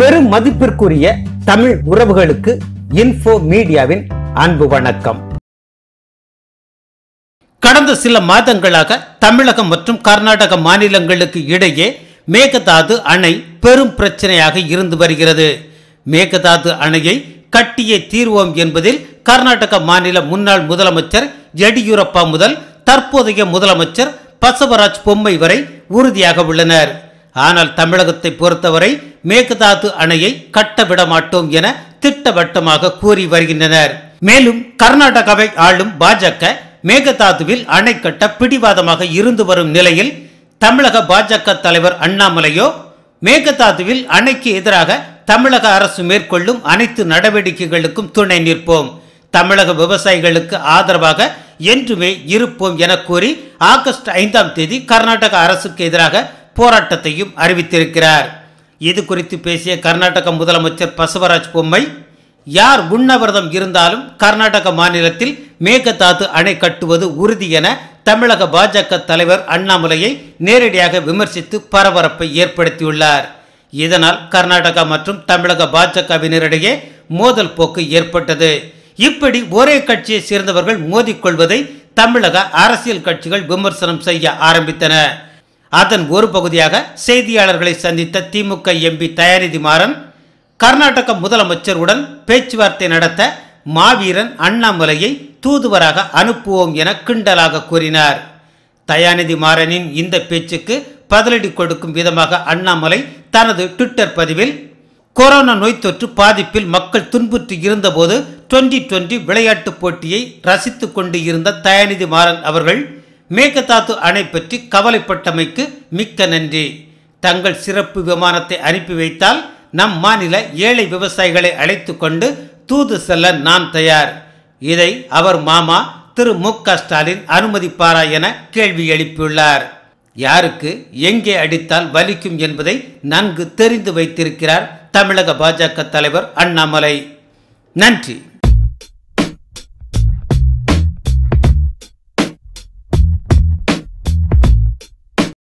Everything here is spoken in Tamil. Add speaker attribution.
Speaker 1: பெரும் மதிப்பிற்குரிய தமிழ் உறவுகளுக்கு இன்ஃபோ மீடியாவின் அன்பு வணக்கம் கடந்த சில மாதங்களாக தமிழகம் மற்றும் கர்நாடக மாநிலங்களுக்கு இடையே மேகதாது அணை பெரும் பிரச்சனையாக இருந்து வருகிறது மேகதாது அணையை கட்டியே தீர்வோம் என்பதில் கர்நாடக மாநில முன்னாள் முதலமைச்சர் எடியூரப்பா முதல் தற்போதைய முதலமைச்சர் பசவராஜ் பொம்மை வரை உறுதியாக உள்ளனர் ஆனால் தமிழகத்தை பொறுத்தவரை மேகதாது அணையை கட்டவிட மாட்டோம் என திட்டவட்டமாக கூறி வருகின்றனர் மேலும் கர்நாடகாவை ஆளும் பாஜக மேகதாதுவில் அணை கட்ட பிடிவாதமாக இருந்து வரும் நிலையில் தமிழக பாஜக தலைவர் அண்ணாமலையோ மேகதாதுவில் அணைக்கு எதிராக தமிழக அரசு மேற்கொள்ளும் அனைத்து நடவடிக்கைகளுக்கும் துணை நிற்போம் தமிழக விவசாயிகளுக்கு ஆதரவாக என்றுமே இருப்போம் என கூறி ஆகஸ்ட் ஐந்தாம் தேதி கர்நாடக அரசுக்கு எதிராக போராட்டத்தையும் அறிவித்திருக்கிறார் இது குறித்து பேசிய கர்நாடக முதலமைச்சர் பசவராஜ் பொம்மை யார் உண்ணவிரதம் இருந்தாலும் கர்நாடக மாநிலத்தில் மேகதாது அணை கட்டுவது உறுதி என தமிழக பாஜக தலைவர் அண்ணாமலையை நேரடியாக விமர்சித்து பரபரப்பை ஏற்படுத்தியுள்ளார் இதனால் கர்நாடகா மற்றும் தமிழக பாஜகவினரிடையே மோதல் போக்கு ஏற்பட்டது இப்படி ஒரே கட்சியை சேர்ந்தவர்கள் மோதிக்கொள்வதை தமிழக அரசியல் கட்சிகள் விமர்சனம் செய்ய ஆரம்பித்தன அதன் ஒரு பகுதியாக செய்தியாளர்களை சந்தித்த திமுக எம்பி தயாநிதி மாறன் கர்நாடக முதலமைச்சருடன் பேச்சுவார்த்தை நடத்த மாவீரன் அண்ணாமலையை தூதுவராக அனுப்புவோம் என கிண்டலாக கூறினார் தயாநிதி மாறனின் இந்த பேச்சுக்கு பதிலடி கொடுக்கும் விதமாக அண்ணாமலை தனது ட்விட்டர் பதிவில் கொரோனா நோய் தொற்று பாதிப்பில் மக்கள் துன்புற்று இருந்தபோது டுவெண்டி டுவெண்டி விளையாட்டுப் போட்டியை ரசித்துக் கொண்டு இருந்த தயாநிதி மாறன் அவர்கள் மேகதாது அணை பற்றி கவலைப்பட்டமைக்கு மிக்க நன்றி தங்கள் சிறப்பு விமானத்தை அனுப்பி வைத்தால் நம் மாநில ஏழை விவசாயிகளை அழைத்து கொண்டு தூது செல்ல நான் தயார் இதை அவர் மாமா திரு மு க ஸ்டாலின் அனுமதிப்பாரா என கேள்வி எழுப்பியுள்ளார் யாருக்கு எங்கே அடித்தால் வலிக்கும் என்பதை நன்கு தெரிந்து வைத்திருக்கிறார் தமிழக பாஜக தலைவர் அண்ணாமலை நன்றி